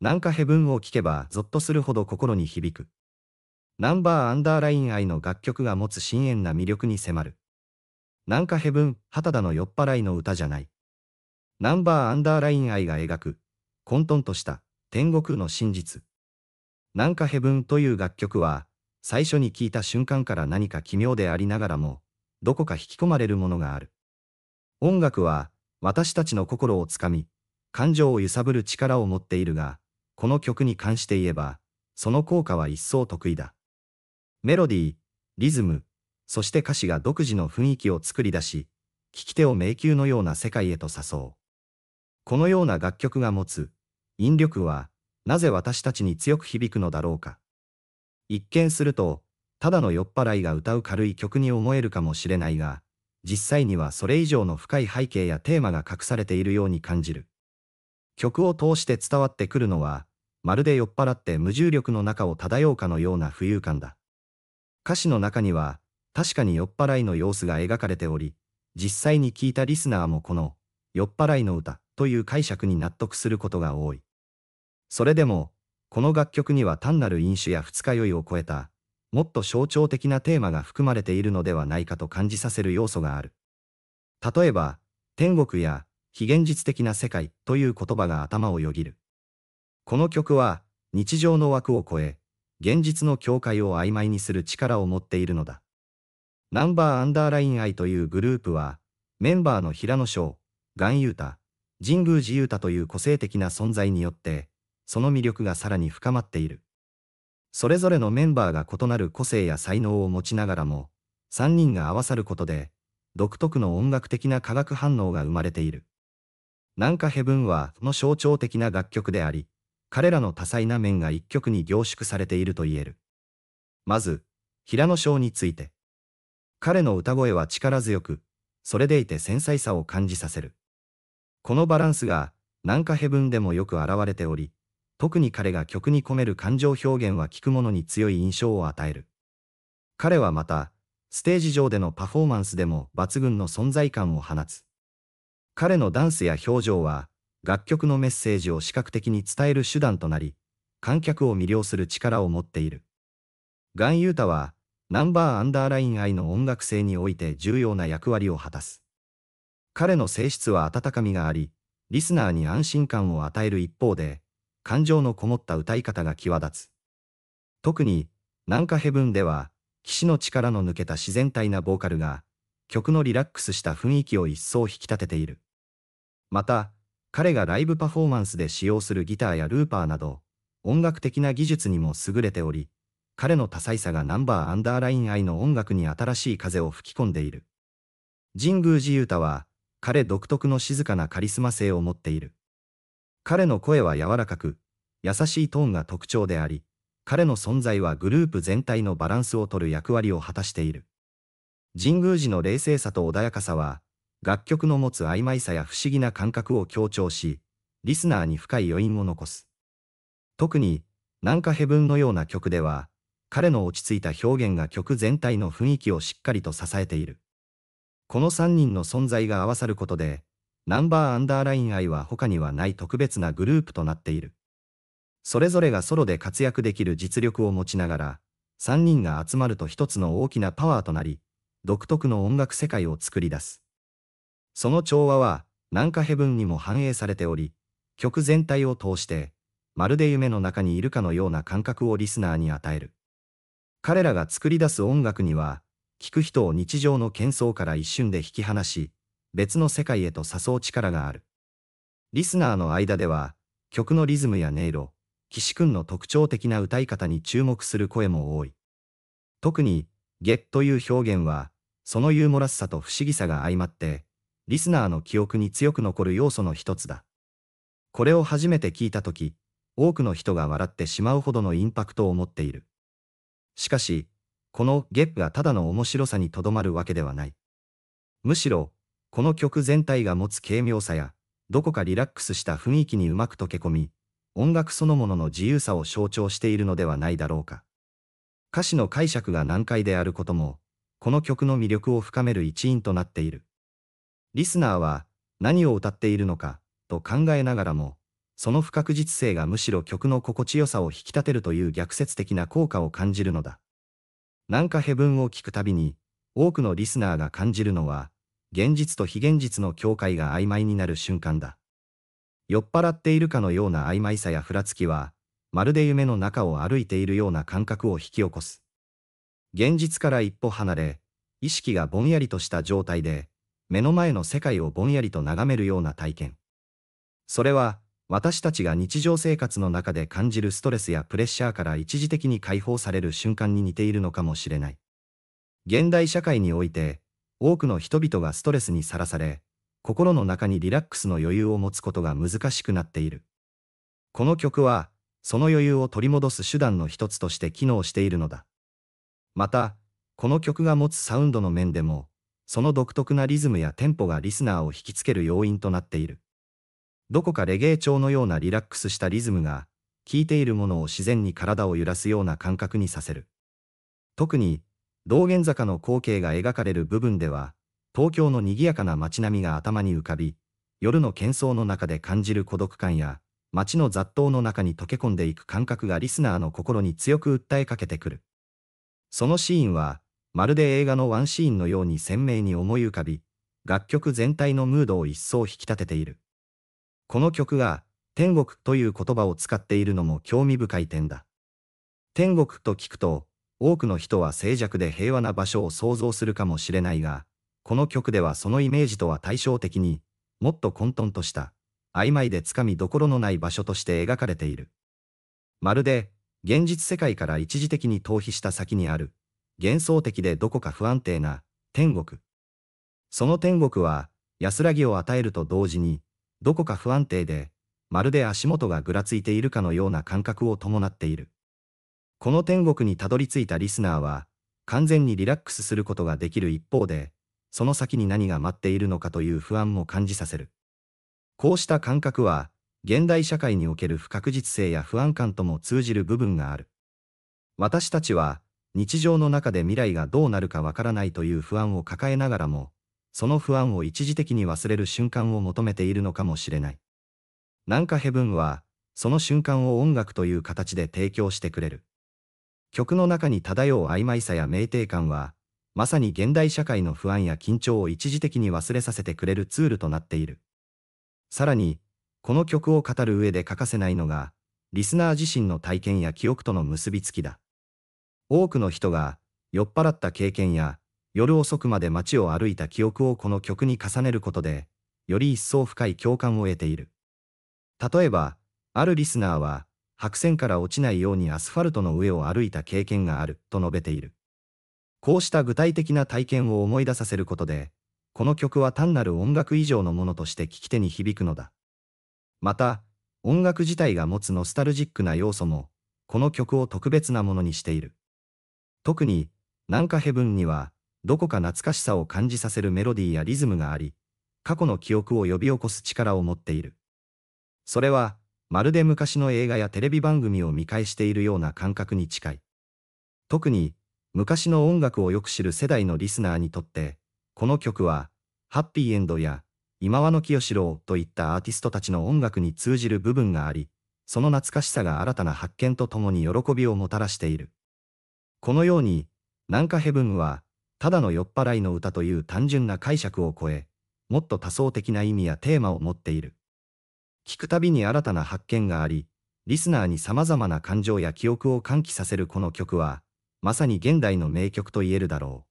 なんかヘブンを聴けばゾッとするほど心に響く。ナンバーアンダーライン愛の楽曲が持つ深遠な魅力に迫る。なんかヘブン、畑田の酔っ払いの歌じゃない。ナンバーアンダーライン愛が描く、混沌とした天国の真実。なんかヘブンという楽曲は、最初に聴いた瞬間から何か奇妙でありながらも、どこか引き込まれるものがある。音楽は、私たちの心をつかみ、感情を揺さぶる力を持っているが、この曲に関して言えば、その効果は一層得意だ。メロディー、リズム、そして歌詞が独自の雰囲気を作り出し、聴き手を迷宮のような世界へと誘う。このような楽曲が持つ、引力は、なぜ私たちに強く響くのだろうか。一見すると、ただの酔っ払いが歌う軽い曲に思えるかもしれないが、実際にはそれ以上の深い背景やテーマが隠されているように感じる。曲を通して伝わってくるのは、まるで酔っ払って無重力の中を漂うかのような浮遊感だ。歌詞の中には、確かに酔っ払いの様子が描かれており、実際に聞いたリスナーもこの、酔っ払いの歌という解釈に納得することが多い。それでも、この楽曲には単なる飲酒や二日酔いを超えた、もっと象徴的なテーマが含まれているのではないかと感じさせる要素がある。例えば、天国や非現実的な世界という言葉が頭をよぎる。この曲は、日常の枠を超え、現実の境界を曖昧にする力を持っているのだ。ナンバーアンダーライン愛というグループは、メンバーの平野翔、岩優太、神宮寺優太という個性的な存在によって、その魅力がさらに深まっている。それぞれのメンバーが異なる個性や才能を持ちながらも、3人が合わさることで、独特の音楽的な化学反応が生まれている。なんかヘブンはの象徴的な楽曲であり、彼らの多彩な面が一曲に凝縮されていると言える。まず、平野翔について。彼の歌声は力強く、それでいて繊細さを感じさせる。このバランスが、なんかヘブンでもよく現れており、特に彼が曲に込める感情表現は聴く者に強い印象を与える。彼はまた、ステージ上でのパフォーマンスでも抜群の存在感を放つ。彼のダンスや表情は、楽曲のメッセージを視覚的に伝える手段となり、観客を魅了する力を持っている。ガン・ユータは、ナンバーアンダーライン I の音楽性において重要な役割を果たす。彼の性質は温かみがあり、リスナーに安心感を与える一方で、感情のこもった歌い方が際立つ。特に、南下ヘブンでは、騎士の力の抜けた自然体なボーカルが、曲のリラックスした雰囲気を一層引き立てている。また、彼がライブパフォーマンスで使用するギターやルーパーなど、音楽的な技術にも優れており、彼の多彩さがナンバーアンダーライン愛の音楽に新しい風を吹き込んでいる。神宮寺勇太は、彼独特の静かなカリスマ性を持っている。彼の声は柔らかく、優しいトーンが特徴であり、彼の存在はグループ全体のバランスをとる役割を果たしている。神宮寺の冷静さと穏やかさは、楽曲の持つ曖昧さや不思議な感覚を強調し、リスナーに深い余韻を残す。特に、なんかヘブンのような曲では、彼の落ち着いた表現が曲全体の雰囲気をしっかりと支えている。この3人の存在が合わさることで、ナンバーアンダーライン愛は他にはない特別なグループとなっている。それぞれがソロで活躍できる実力を持ちながら、3人が集まると一つの大きなパワーとなり、独特の音楽世界を作り出す。その調和は、南下ヘブンにも反映されており、曲全体を通して、まるで夢の中にいるかのような感覚をリスナーに与える。彼らが作り出す音楽には、聴く人を日常の喧騒から一瞬で引き離し、別の世界へと誘う力がある。リスナーの間では、曲のリズムや音色、岸くんの特徴的な歌い方に注目する声も多い。特に、ゲッという表現は、そのユーモラスさと不思議さが相まって、リスナーの記憶に強く残る要素の一つだ。これを初めて聞いたとき、多くの人が笑ってしまうほどのインパクトを持っている。しかし、このゲップがただの面白さにとどまるわけではない。むしろ、この曲全体が持つ軽妙さや、どこかリラックスした雰囲気にうまく溶け込み、音楽そのものの自由さを象徴しているのではないだろうか。歌詞の解釈が難解であることも、この曲の魅力を深める一因となっている。リスナーは何を歌っているのかと考えながらも、その不確実性がむしろ曲の心地よさを引き立てるという逆説的な効果を感じるのだ。なんかヘブンを聞くたびに、多くのリスナーが感じるのは、現実と非現実の境界が曖昧になる瞬間だ。酔っ払っているかのような曖昧さやふらつきは、まるで夢の中を歩いているような感覚を引き起こす。現実から一歩離れ、意識がぼんやりとした状態で、目の前の世界をぼんやりと眺めるような体験。それは、私たちが日常生活の中で感じるストレスやプレッシャーから一時的に解放される瞬間に似ているのかもしれない。現代社会において、多くの人々がストレスにさらされ、心の中にリラックスの余裕を持つことが難しくなっている。この曲は、その余裕を取り戻す手段の一つとして機能しているのだ。また、この曲が持つサウンドの面でも、その独特なリズムやテンポがリスナーを引きつける要因となっている。どこかレゲエ調のようなリラックスしたリズムが、聴いているものを自然に体を揺らすような感覚にさせる。特に、道玄坂の光景が描かれる部分では、東京の賑やかな街並みが頭に浮かび、夜の喧騒の中で感じる孤独感や、街の雑踏の中に溶け込んでいく感覚がリスナーの心に強く訴えかけてくる。そのシーンは、まるで映画のワンシーンのように鮮明に思い浮かび、楽曲全体のムードを一層引き立てている。この曲が、天国という言葉を使っているのも興味深い点だ。天国と聞くと、多くの人は静寂で平和な場所を想像するかもしれないが、この曲ではそのイメージとは対照的に、もっと混沌とした、曖昧でつかみどころのない場所として描かれている。まるで、現実世界から一時的に逃避した先にある、幻想的でどこか不安定な天国。その天国は安らぎを与えると同時に、どこか不安定で、まるで足元がぐらついているかのような感覚を伴っている。この天国にたどり着いたリスナーは、完全にリラックスすることができる一方で、その先に何が待っているのかという不安も感じさせる。こうした感覚は、現代社会における不確実性や不安感とも通じる部分がある。私たちは、日常の中で未来がどうなるかわからないという不安を抱えながらも、その不安を一時的に忘れる瞬間を求めているのかもしれない。なんかヘブンは、その瞬間を音楽という形で提供してくれる。曲の中に漂う曖昧さや明定感は、まさに現代社会の不安や緊張を一時的に忘れさせてくれるツールとなっている。さらに、この曲を語る上で欠かせないのが、リスナー自身の体験や記憶との結びつきだ。多くの人が酔っ払った経験や夜遅くまで街を歩いた記憶をこの曲に重ねることで、より一層深い共感を得ている。例えば、あるリスナーは、白線から落ちないようにアスファルトの上を歩いた経験があると述べている。こうした具体的な体験を思い出させることで、この曲は単なる音楽以上のものとして聴き手に響くのだ。また、音楽自体が持つノスタルジックな要素も、この曲を特別なものにしている。特に、なんかヘブンには、どこか懐かしさを感じさせるメロディーやリズムがあり、過去の記憶を呼び起こす力を持っている。それは、まるで昔の映画やテレビ番組を見返しているような感覚に近い。特に、昔の音楽をよく知る世代のリスナーにとって、この曲は、ハッピーエンドや、今和の清志郎といったアーティストたちの音楽に通じる部分があり、その懐かしさが新たな発見とともに喜びをもたらしている。このように、なんかヘブンは、ただの酔っ払いの歌という単純な解釈を超え、もっと多層的な意味やテーマを持っている。聞くたびに新たな発見があり、リスナーに様々な感情や記憶を喚起させるこの曲は、まさに現代の名曲と言えるだろう。